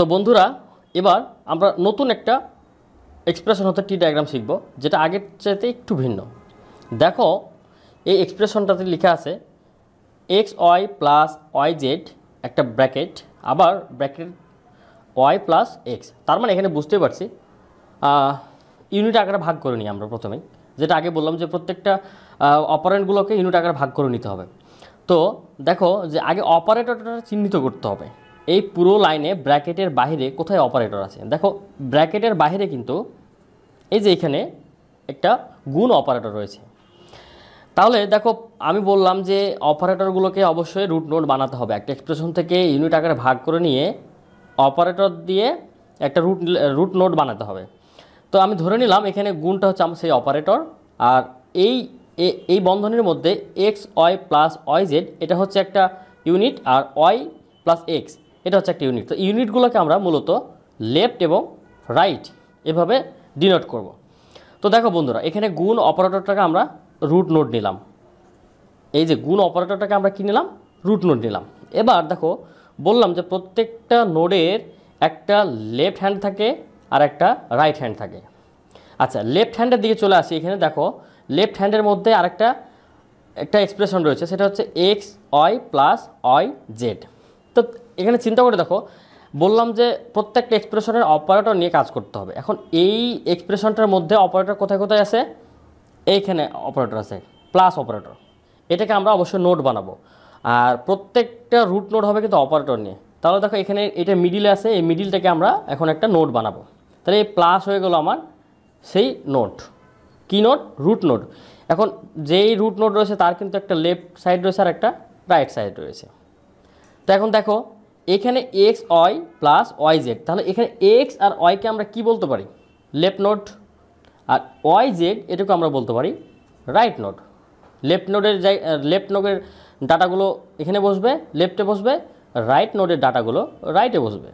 তো বন্ধুরা এবার আমরা নতুন একটা এক্সপ্রেশন হতে টি ডায়াগ্রাম শিখব যেটা আগের চাইতে একটু ভিন্ন দেখো এই এক্সপ্রেশনটাতে লেখা আছে X Y plus Y Z একটা ব্র্যাকেট আবার ব্র্যাকেট ওয়াই প্লাস এক্স তার মানে এখানে বুঝতে পারছি ইউনিট আকারে ভাগ করে নিই আমরা প্রথমেই যেটা আগে বললাম যে প্রত্যেকটা অপারেন্টগুলোকে ইউনিট আকারে ভাগ করে নিতে হবে তো দেখো যে আগে অপারেটরটা চিহ্নিত করতে হবে এই পুরো লাইনে ব্র্যাকেটের বাহিরে কোথায় অপারেটর আছে দেখো ব্র্যাকেটের বাহিরে কিন্তু এই যে এখানে একটা গুণ অপারেটর রয়েছে তাহলে দেখো আমি বললাম যে অপারেটরগুলোকে অবশ্যই রুট নোট বানাতে হবে একটা এক্সপ্রেশন থেকে ইউনিট আকারে ভাগ করে নিয়ে অপারেটর দিয়ে একটা রুট রুট নোট বানাতে হবে তো আমি ধরে নিলাম এখানে গুণটা হচ্ছে আমার সেই অপারেটর আর এই এই বন্ধনের মধ্যে X Y plus Y Z এটা হচ্ছে একটা ইউনিট আর ওয়াই প্লাস এক্স এটা হচ্ছে একটা ইউনিট তো ইউনিটগুলোকে আমরা মূলত লেফট এবং রাইট এভাবে ডিনোট করব। তো দেখো বন্ধুরা এখানে গুণ অপারেটরটাকে আমরা রুট নোট নিলাম এই যে গুণ অপারেটরটাকে আমরা কী নিলাম রুট নোট নিলাম এবার দেখো বললাম যে প্রত্যেকটা নোডের একটা লেফট হ্যান্ড থাকে আর একটা রাইট হ্যান্ড থাকে আচ্ছা লেফট হ্যান্ডের দিকে চলে আসি এখানে দেখো লেফট হ্যান্ডের মধ্যে আরেকটা একটা এক্সপ্রেশন রয়েছে সেটা হচ্ছে এক্স অয় প্লাস অয় জেড তো এখানে চিন্তা করে দেখো বললাম যে প্রত্যেকটা এক্সপ্রেশনের অপারেটর নিয়ে কাজ করতে হবে এখন এই এক্সপ্রেশনটার মধ্যে অপারেটর কোথায় কোথায় আছে এইখানে অপারেটর আছে প্লাস অপারেটর এটাকে আমরা অবশ্যই নোট বানাবো আর প্রত্যেকটা রুট নোট হবে কিন্তু অপারেটর নিয়ে তাহলে দেখো এখানে এটা মিডিলে আছে এই মিডিলটাকে আমরা এখন একটা নোট বানাবো তাহলে এই প্লাস হয়ে গেল আমার সেই নোট কি নোট রুট নোট এখন যেই রুট নোট রয়েছে তার কিন্তু একটা লেফট সাইড রয়েছে আর একটা রাইট সাইড রয়েছে তো এখন দেখো এখানে X Y plus Y Z তাহলে এখানে এক্স আর ওয়াইকে আমরা কি বলতে পারি লেফট নোট আর ওয়াই জেড এটুকু আমরা বলতে পারি রাইট নোট লেফট নোটের যাই লেফট নোটের ডাটাগুলো এখানে বসবে লেফটে বসবে রাইট নোটের ডাটাগুলো রাইটে বসবে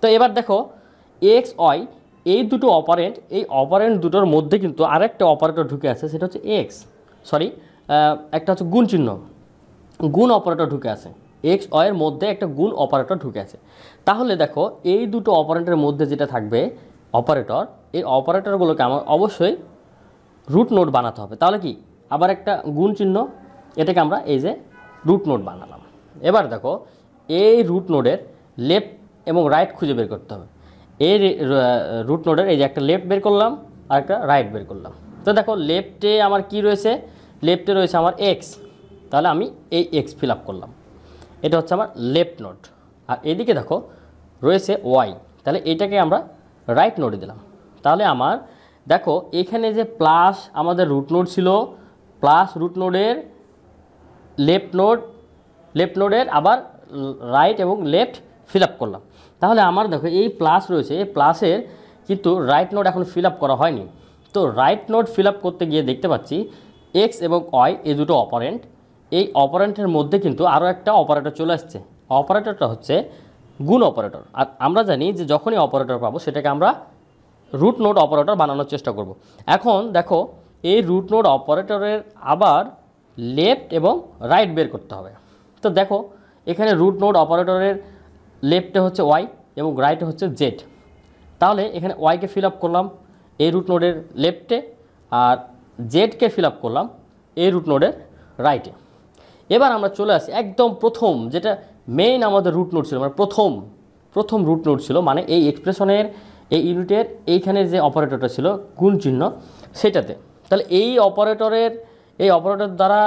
তো এবার দেখো এক্স ওয়াই এই দুটো অপারেন্ট এই অপারেন্ট দুটোর মধ্যে কিন্তু আরেকটা অপারেটর ঢুকে আছে সেটা হচ্ছে এক্স সরি একটা হচ্ছে গুণ চিহ্ন গুণ অপারেটর ঢুকে আছে এক্স ওয়ের মধ্যে একটা গুণ অপারেটর ঢুকে আছে তাহলে দেখো এই দুটো অপারেটরের মধ্যে যেটা থাকবে অপারেটর এই অপারেটরগুলোকে আমার অবশ্যই রুট নোট বানাতে হবে তাহলে কি আবার একটা গুণ চিহ্ন এটাকে আমরা এই যে রুট নোট বানালাম এবার দেখো এই রুট নোডের লেফট এবং রাইট খুঁজে বের করতে হবে এই রুট নোডের এই যে একটা লেফট বের করলাম আর একটা রাইট বের করলাম তো দেখো লেফটে আমার কি রয়েছে লেফটে রয়েছে আমার এক্স তাহলে আমি এই এক্স ফিল করলাম এটা হচ্ছে আমার লেফট নোট আর এদিকে দেখো রয়েছে ওয়াই তাহলে এটাকে আমরা রাইট নোটে দিলাম তাহলে আমার দেখো এখানে যে প্লাস আমাদের রুট নোট ছিল প্লাস রুট নোডের লেফট নোট লেফট নোডের আবার রাইট এবং লেফট ফিল করলাম তাহলে আমার দেখো এই প্লাস রয়েছে এই প্লাসের কিন্তু রাইট নোট এখন ফিল করা হয়নি তো রাইট নোট ফিল করতে গিয়ে দেখতে পাচ্ছি এক্স এবং ওয়াই এই দুটো অপারেন্ট এই অপারেন্টের মধ্যে কিন্তু আরও একটা অপারেটর চলে আসছে অপারেটরটা হচ্ছে গুণ অপারেটর আর আমরা জানি যে যখনই অপারেটর পাবো সেটাকে আমরা রুট নোড অপারেটর বানানোর চেষ্টা করব। এখন দেখো এই রুট নোড অপারেটরের আবার লেফট এবং রাইট বের করতে হবে তো দেখো এখানে রুট নোড অপারেটরের লেফটে হচ্ছে ওয়াই এবং রাইটে হচ্ছে জেড তাহলে এখানে ওয়াইকে ফিল আপ করলাম এই রুট নোডের লেফটে আর জেডকে ফিল আপ করলাম এই রুট নোডের রাইটে এবার আমরা চলে আসি একদম প্রথম যেটা মেইন আমাদের রুট নোট ছিল মানে প্রথম প্রথম রুট নোট ছিল মানে এই এক্সপ্রেশনের এই ইউনিটের এইখানের যে অপারেটরটা ছিল গুণ চিহ্ন সেটাতে তাহলে এই অপারেটরের এই অপারেটর দ্বারা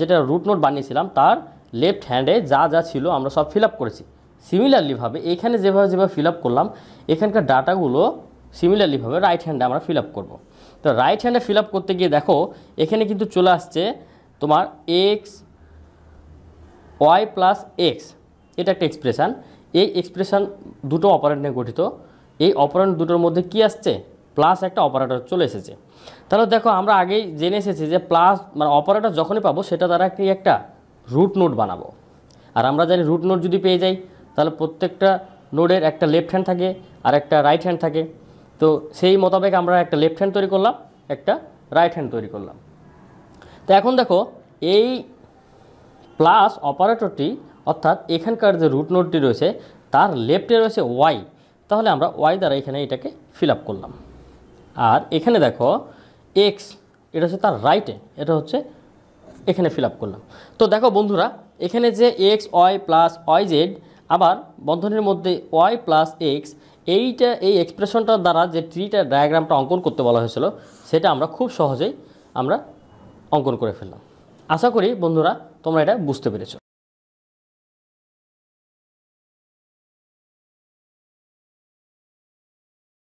যেটা রুট নোট বানিয়েছিলাম তার লেফট হ্যান্ডে যা যা ছিল আমরা সব ফিল করেছি সিমিলারলিভাবে এখানে যেভাবে যেভাবে ফিল করলাম এখানকার ডাটাগুলো সিমিলারলিভাবে রাইট হ্যান্ডে আমরা ফিল করব। তো রাইট হ্যান্ডে ফিল করতে গিয়ে দেখো এখানে কিন্তু চলে আসছে তোমার এক্স ওয়াই প্লাস এক্স এটা একটা এক্সপ্রেশান এই এক্সপ্রেশান দুটো অপারেন্ট নিয়ে গঠিত এই অপারেন্ট দুটোর মধ্যে কি আসছে প্লাস একটা অপারেটর চলে এসেছে তাহলে দেখো আমরা আগেই জেনে এসেছি যে প্লাস মানে অপারেটর যখনই পাবো সেটা দ্বারা কি একটা রুট নোট বানাবো আর আমরা জানি রুট নোট যদি পেয়ে যাই তাহলে প্রত্যেকটা নোডের একটা লেফট হ্যান্ড থাকে আর একটা রাইট হ্যান্ড থাকে তো সেই মোতাবেক আমরা একটা লেফট হ্যান্ড তৈরি করলাম একটা রাইট হ্যান্ড তৈরি করলাম তো এখন দেখো এই প্লাস অপারেটরটি অর্থাৎ এখানকার যে রুট নোটটি রয়েছে তার লেফটে রয়েছে ওয়াই তাহলে আমরা ওয়াই দ্বারা এখানে এটাকে ফিল করলাম আর এখানে দেখো এক্স এটা হচ্ছে তার রাইটে এটা হচ্ছে এখানে ফিল করলাম তো দেখো বন্ধুরা এখানে যে X Y plus Y Z আবার বন্ধনের মধ্যে ওয়াই প্লাস এক্স এইটা এই এক্সপ্রেশনটার দ্বারা যে ট্রিটা ডায়াগ্রামটা অঙ্কন করতে বলা হয়েছিল সেটা আমরা খুব সহজেই আমরা অঙ্কন করে ফেললাম আশা করি বন্ধুরা তোমরা এটা বুঝতে পেরেছো